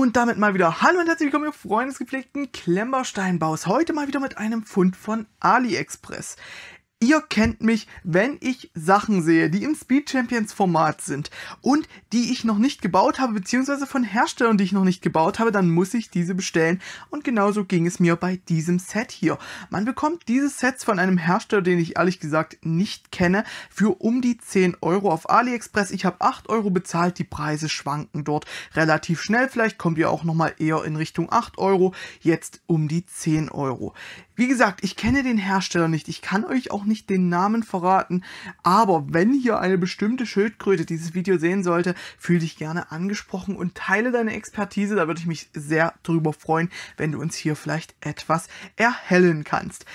Und damit mal wieder Hallo und herzlich willkommen, ihr freundesgepflegten Klemmbausteinbaus. Heute mal wieder mit einem Fund von AliExpress. Ihr kennt mich, wenn ich Sachen sehe, die im Speed Champions Format sind und die ich noch nicht gebaut habe, beziehungsweise von Herstellern, die ich noch nicht gebaut habe, dann muss ich diese bestellen. Und genauso ging es mir bei diesem Set hier. Man bekommt diese Sets von einem Hersteller, den ich ehrlich gesagt nicht kenne, für um die 10 Euro auf AliExpress. Ich habe 8 Euro bezahlt, die Preise schwanken dort relativ schnell. Vielleicht kommt ihr auch nochmal eher in Richtung 8 Euro, jetzt um die 10 Euro. Wie gesagt, ich kenne den Hersteller nicht. Ich kann euch auch nicht den Namen verraten. Aber wenn hier eine bestimmte Schildkröte dieses Video sehen sollte, fühl dich gerne angesprochen und teile deine Expertise. Da würde ich mich sehr drüber freuen, wenn du uns hier vielleicht etwas erhellen kannst.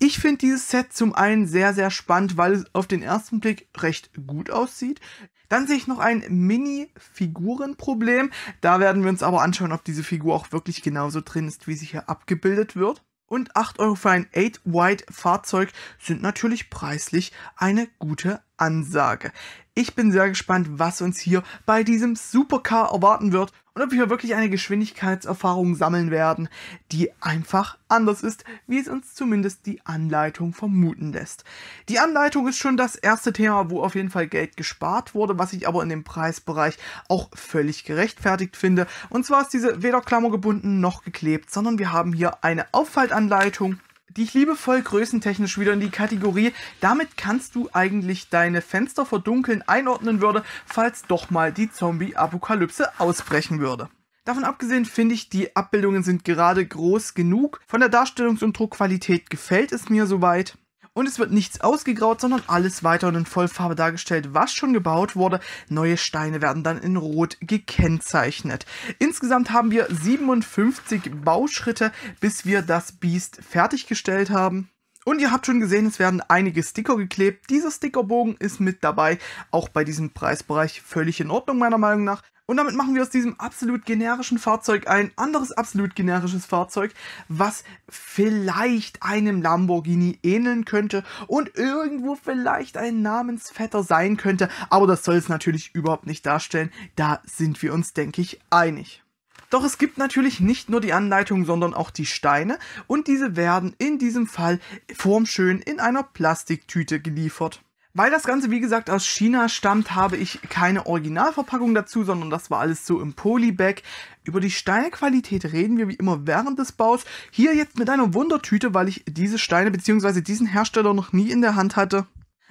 Ich finde dieses Set zum einen sehr, sehr spannend, weil es auf den ersten Blick recht gut aussieht. Dann sehe ich noch ein Mini-Figuren-Problem. Da werden wir uns aber anschauen, ob diese Figur auch wirklich genauso drin ist, wie sie hier abgebildet wird und 8 Euro für ein 8 Wide Fahrzeug sind natürlich preislich eine gute Ansage. Ich bin sehr gespannt, was uns hier bei diesem Supercar erwarten wird und ob wir wirklich eine Geschwindigkeitserfahrung sammeln werden, die einfach anders ist, wie es uns zumindest die Anleitung vermuten lässt. Die Anleitung ist schon das erste Thema, wo auf jeden Fall Geld gespart wurde, was ich aber in dem Preisbereich auch völlig gerechtfertigt finde. Und zwar ist diese weder klammergebunden noch geklebt, sondern wir haben hier eine Auffaltanleitung dich liebevoll größentechnisch wieder in die Kategorie. Damit kannst du eigentlich deine Fenster verdunkeln einordnen würde, falls doch mal die Zombie-Apokalypse ausbrechen würde. Davon abgesehen finde ich, die Abbildungen sind gerade groß genug. Von der Darstellungs- und Druckqualität gefällt es mir soweit. Und es wird nichts ausgegraut, sondern alles weiter und in Vollfarbe dargestellt, was schon gebaut wurde. Neue Steine werden dann in Rot gekennzeichnet. Insgesamt haben wir 57 Bauschritte, bis wir das Biest fertiggestellt haben. Und ihr habt schon gesehen, es werden einige Sticker geklebt. Dieser Stickerbogen ist mit dabei, auch bei diesem Preisbereich völlig in Ordnung meiner Meinung nach. Und damit machen wir aus diesem absolut generischen Fahrzeug ein anderes absolut generisches Fahrzeug, was vielleicht einem Lamborghini ähneln könnte und irgendwo vielleicht ein Namensvetter sein könnte. Aber das soll es natürlich überhaupt nicht darstellen. Da sind wir uns, denke ich, einig. Doch es gibt natürlich nicht nur die Anleitung, sondern auch die Steine und diese werden in diesem Fall formschön in einer Plastiktüte geliefert. Weil das Ganze, wie gesagt, aus China stammt, habe ich keine Originalverpackung dazu, sondern das war alles so im Polybag. Über die Steinequalität reden wir wie immer während des Baus. Hier jetzt mit einer Wundertüte, weil ich diese Steine bzw. diesen Hersteller noch nie in der Hand hatte.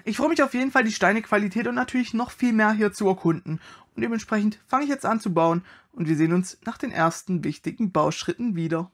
Ich freue mich auf jeden Fall, die Steinequalität und natürlich noch viel mehr hier zu erkunden. Und dementsprechend fange ich jetzt an zu bauen und wir sehen uns nach den ersten wichtigen Bauschritten wieder.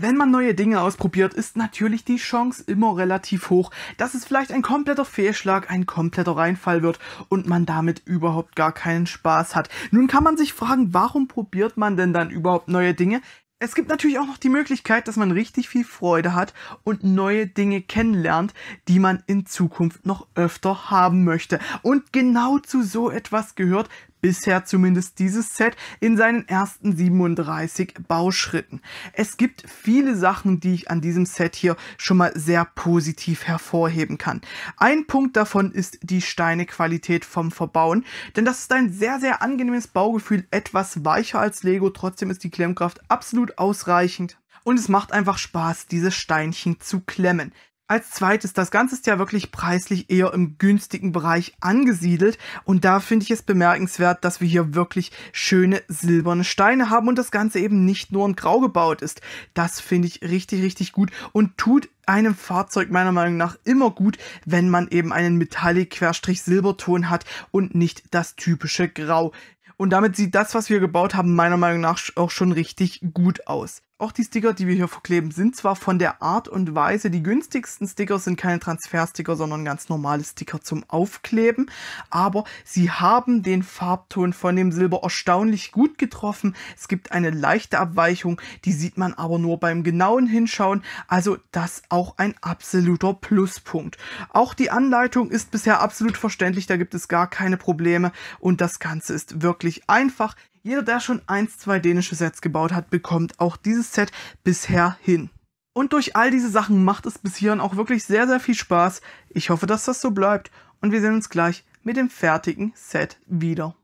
Wenn man neue Dinge ausprobiert, ist natürlich die Chance immer relativ hoch, dass es vielleicht ein kompletter Fehlschlag, ein kompletter Reinfall wird und man damit überhaupt gar keinen Spaß hat. Nun kann man sich fragen, warum probiert man denn dann überhaupt neue Dinge? Es gibt natürlich auch noch die Möglichkeit, dass man richtig viel Freude hat und neue Dinge kennenlernt, die man in Zukunft noch öfter haben möchte. Und genau zu so etwas gehört bisher zumindest dieses Set, in seinen ersten 37 Bauschritten. Es gibt viele Sachen, die ich an diesem Set hier schon mal sehr positiv hervorheben kann. Ein Punkt davon ist die Steinequalität vom Verbauen, denn das ist ein sehr, sehr angenehmes Baugefühl, etwas weicher als Lego, trotzdem ist die Klemmkraft absolut ausreichend und es macht einfach Spaß, diese Steinchen zu klemmen. Als zweites, das Ganze ist ja wirklich preislich eher im günstigen Bereich angesiedelt und da finde ich es bemerkenswert, dass wir hier wirklich schöne silberne Steine haben und das Ganze eben nicht nur in Grau gebaut ist. Das finde ich richtig, richtig gut und tut einem Fahrzeug meiner Meinung nach immer gut, wenn man eben einen Metallic-Silberton hat und nicht das typische Grau. Und damit sieht das, was wir gebaut haben, meiner Meinung nach auch schon richtig gut aus auch die Sticker, die wir hier verkleben, sind zwar von der Art und Weise, die günstigsten Sticker sind keine Transfersticker, sondern ganz normale Sticker zum Aufkleben, aber sie haben den Farbton von dem Silber erstaunlich gut getroffen. Es gibt eine leichte Abweichung, die sieht man aber nur beim genauen Hinschauen, also das auch ein absoluter Pluspunkt. Auch die Anleitung ist bisher absolut verständlich, da gibt es gar keine Probleme und das Ganze ist wirklich einfach. Jeder, der schon eins, zwei dänische Sets gebaut hat, bekommt auch dieses Set bisher hin. Und durch all diese Sachen macht es bis hierhin auch wirklich sehr, sehr viel Spaß. Ich hoffe, dass das so bleibt und wir sehen uns gleich mit dem fertigen Set wieder.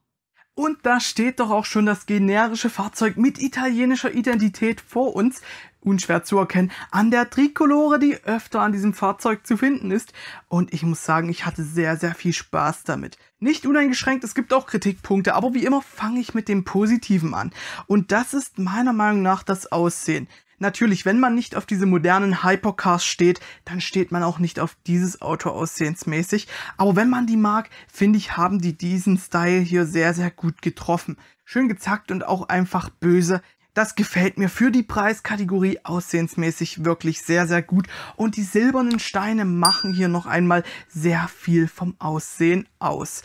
Und da steht doch auch schon das generische Fahrzeug mit italienischer Identität vor uns, unschwer zu erkennen, an der Trikolore, die öfter an diesem Fahrzeug zu finden ist. Und ich muss sagen, ich hatte sehr, sehr viel Spaß damit. Nicht uneingeschränkt, es gibt auch Kritikpunkte, aber wie immer fange ich mit dem Positiven an. Und das ist meiner Meinung nach das Aussehen. Natürlich, wenn man nicht auf diese modernen Hypercars steht, dann steht man auch nicht auf dieses Auto aussehensmäßig. Aber wenn man die mag, finde ich, haben die diesen Style hier sehr, sehr gut getroffen. Schön gezackt und auch einfach böse. Das gefällt mir für die Preiskategorie aussehensmäßig wirklich sehr, sehr gut. Und die silbernen Steine machen hier noch einmal sehr viel vom Aussehen aus.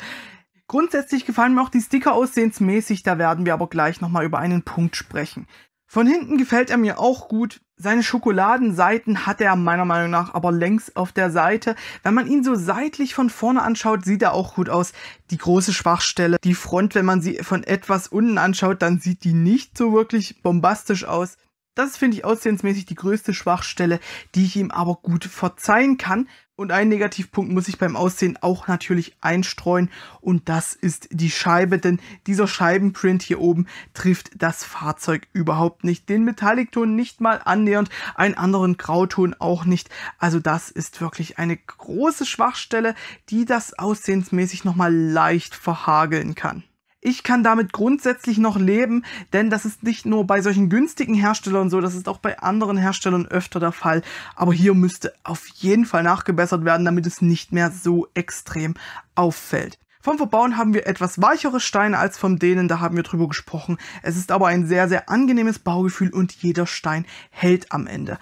Grundsätzlich gefallen mir auch die Sticker aussehensmäßig, da werden wir aber gleich nochmal über einen Punkt sprechen. Von hinten gefällt er mir auch gut. Seine Schokoladenseiten hat er meiner Meinung nach aber längs auf der Seite. Wenn man ihn so seitlich von vorne anschaut, sieht er auch gut aus. Die große Schwachstelle, die Front, wenn man sie von etwas unten anschaut, dann sieht die nicht so wirklich bombastisch aus. Das finde ich aussehensmäßig die größte Schwachstelle, die ich ihm aber gut verzeihen kann, und einen Negativpunkt muss ich beim Aussehen auch natürlich einstreuen und das ist die Scheibe, denn dieser Scheibenprint hier oben trifft das Fahrzeug überhaupt nicht. Den Metallikton nicht mal annähernd, einen anderen Grauton auch nicht. Also das ist wirklich eine große Schwachstelle, die das aussehensmäßig nochmal leicht verhageln kann. Ich kann damit grundsätzlich noch leben, denn das ist nicht nur bei solchen günstigen Herstellern so, das ist auch bei anderen Herstellern öfter der Fall. Aber hier müsste auf jeden Fall nachgebessert werden, damit es nicht mehr so extrem auffällt. Vom Verbauen haben wir etwas weichere Steine als vom Dehnen, da haben wir drüber gesprochen. Es ist aber ein sehr, sehr angenehmes Baugefühl und jeder Stein hält am Ende.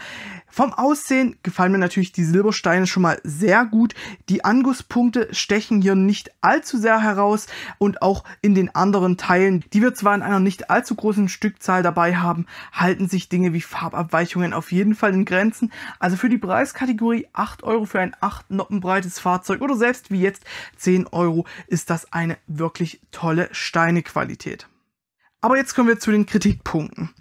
Vom Aussehen gefallen mir natürlich die Silbersteine schon mal sehr gut. Die Angusspunkte stechen hier nicht allzu sehr heraus und auch in den anderen Teilen, die wir zwar in einer nicht allzu großen Stückzahl dabei haben, halten sich Dinge wie Farbabweichungen auf jeden Fall in Grenzen. Also für die Preiskategorie 8 Euro für ein 8 Noppen breites Fahrzeug oder selbst wie jetzt 10 Euro ist ist das eine wirklich tolle Steinequalität. Aber jetzt kommen wir zu den Kritikpunkten.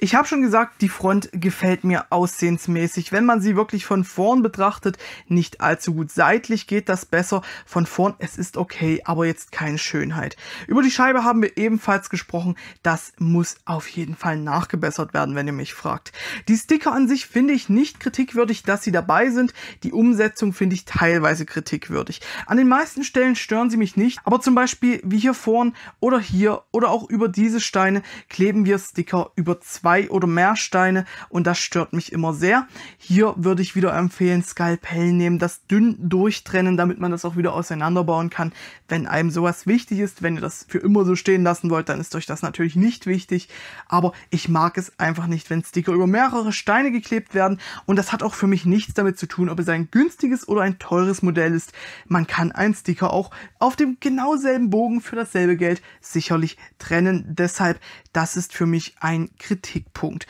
Ich habe schon gesagt, die Front gefällt mir aussehensmäßig. Wenn man sie wirklich von vorn betrachtet, nicht allzu gut. Seitlich geht das besser. Von vorn, es ist okay, aber jetzt keine Schönheit. Über die Scheibe haben wir ebenfalls gesprochen. Das muss auf jeden Fall nachgebessert werden, wenn ihr mich fragt. Die Sticker an sich finde ich nicht kritikwürdig, dass sie dabei sind. Die Umsetzung finde ich teilweise kritikwürdig. An den meisten Stellen stören sie mich nicht, aber zum Beispiel wie hier vorn oder hier oder auch über diese Steine kleben wir Sticker über zwei zwei oder mehr Steine und das stört mich immer sehr. Hier würde ich wieder empfehlen, Skalpell nehmen, das dünn durchtrennen, damit man das auch wieder auseinanderbauen kann wenn einem sowas wichtig ist, wenn ihr das für immer so stehen lassen wollt, dann ist euch das natürlich nicht wichtig. Aber ich mag es einfach nicht, wenn Sticker über mehrere Steine geklebt werden. Und das hat auch für mich nichts damit zu tun, ob es ein günstiges oder ein teures Modell ist. Man kann einen Sticker auch auf dem genau selben Bogen für dasselbe Geld sicherlich trennen. Deshalb, das ist für mich ein Kritikpunkt.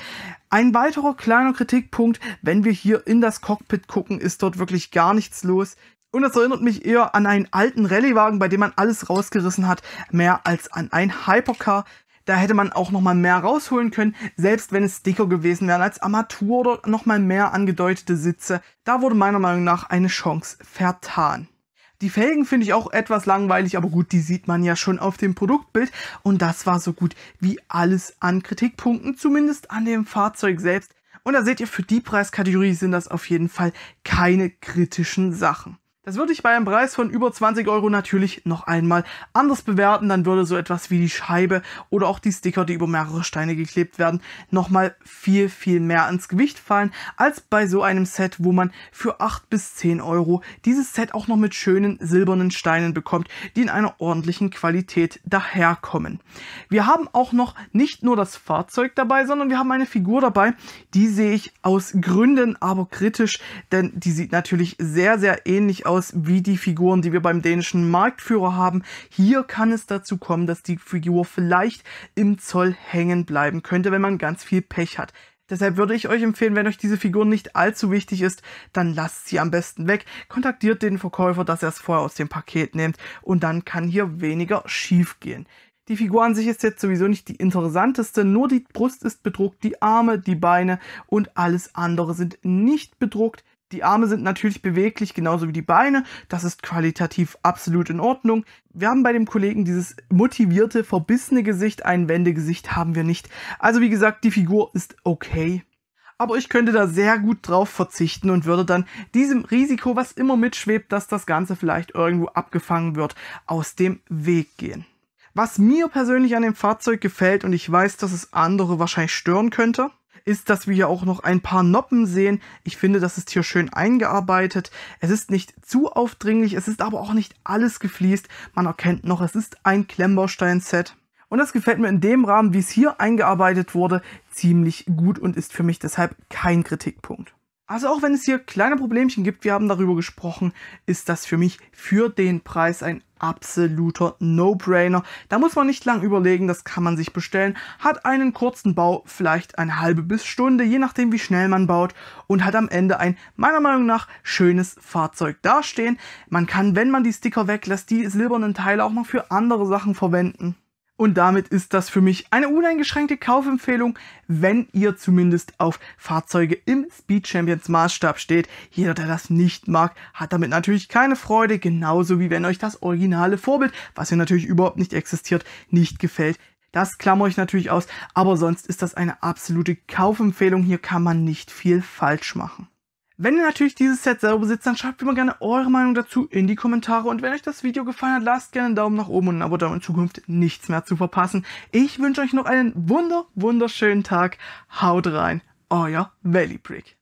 Ein weiterer kleiner Kritikpunkt, wenn wir hier in das Cockpit gucken, ist dort wirklich gar nichts los. Und das erinnert mich eher an einen alten Rallye-Wagen, bei dem man alles rausgerissen hat, mehr als an ein Hypercar. Da hätte man auch nochmal mehr rausholen können, selbst wenn es dicker gewesen wären als Armatur oder nochmal mehr angedeutete Sitze. Da wurde meiner Meinung nach eine Chance vertan. Die Felgen finde ich auch etwas langweilig, aber gut, die sieht man ja schon auf dem Produktbild und das war so gut wie alles an Kritikpunkten, zumindest an dem Fahrzeug selbst. Und da seht ihr, für die Preiskategorie sind das auf jeden Fall keine kritischen Sachen. Das würde ich bei einem Preis von über 20 Euro natürlich noch einmal anders bewerten. Dann würde so etwas wie die Scheibe oder auch die Sticker, die über mehrere Steine geklebt werden, nochmal viel, viel mehr ins Gewicht fallen, als bei so einem Set, wo man für 8 bis 10 Euro dieses Set auch noch mit schönen silbernen Steinen bekommt, die in einer ordentlichen Qualität daherkommen. Wir haben auch noch nicht nur das Fahrzeug dabei, sondern wir haben eine Figur dabei, die sehe ich aus Gründen aber kritisch, denn die sieht natürlich sehr, sehr ähnlich aus aus wie die Figuren, die wir beim dänischen Marktführer haben. Hier kann es dazu kommen, dass die Figur vielleicht im Zoll hängen bleiben könnte, wenn man ganz viel Pech hat. Deshalb würde ich euch empfehlen, wenn euch diese Figur nicht allzu wichtig ist, dann lasst sie am besten weg. Kontaktiert den Verkäufer, dass er es vorher aus dem Paket nimmt und dann kann hier weniger schief gehen. Die Figur an sich ist jetzt sowieso nicht die interessanteste, nur die Brust ist bedruckt, die Arme, die Beine und alles andere sind nicht bedruckt. Die Arme sind natürlich beweglich, genauso wie die Beine. Das ist qualitativ absolut in Ordnung. Wir haben bei dem Kollegen dieses motivierte, verbissene Gesicht, ein Wendegesicht haben wir nicht. Also wie gesagt, die Figur ist okay. Aber ich könnte da sehr gut drauf verzichten und würde dann diesem Risiko, was immer mitschwebt, dass das Ganze vielleicht irgendwo abgefangen wird, aus dem Weg gehen. Was mir persönlich an dem Fahrzeug gefällt und ich weiß, dass es andere wahrscheinlich stören könnte, ist, dass wir hier auch noch ein paar Noppen sehen. Ich finde, das ist hier schön eingearbeitet. Es ist nicht zu aufdringlich, es ist aber auch nicht alles gefliest. Man erkennt noch, es ist ein Klemmbaustein-Set. Und das gefällt mir in dem Rahmen, wie es hier eingearbeitet wurde, ziemlich gut und ist für mich deshalb kein Kritikpunkt. Also auch wenn es hier kleine Problemchen gibt, wir haben darüber gesprochen, ist das für mich für den Preis ein absoluter No-Brainer. Da muss man nicht lang überlegen, das kann man sich bestellen. Hat einen kurzen Bau, vielleicht eine halbe bis Stunde, je nachdem wie schnell man baut und hat am Ende ein meiner Meinung nach schönes Fahrzeug dastehen. Man kann, wenn man die Sticker weglässt, die silbernen Teile auch noch für andere Sachen verwenden. Und damit ist das für mich eine uneingeschränkte Kaufempfehlung, wenn ihr zumindest auf Fahrzeuge im Speed Champions Maßstab steht. Jeder, der das nicht mag, hat damit natürlich keine Freude, genauso wie wenn euch das originale Vorbild, was hier natürlich überhaupt nicht existiert, nicht gefällt. Das klammer ich natürlich aus, aber sonst ist das eine absolute Kaufempfehlung. Hier kann man nicht viel falsch machen. Wenn ihr natürlich dieses Set selber besitzt, dann schreibt immer gerne eure Meinung dazu in die Kommentare. Und wenn euch das Video gefallen hat, lasst gerne einen Daumen nach oben und ein Abo da, um in Zukunft nichts mehr zu verpassen. Ich wünsche euch noch einen wunder, wunderschönen Tag. Haut rein, euer Valley Brick.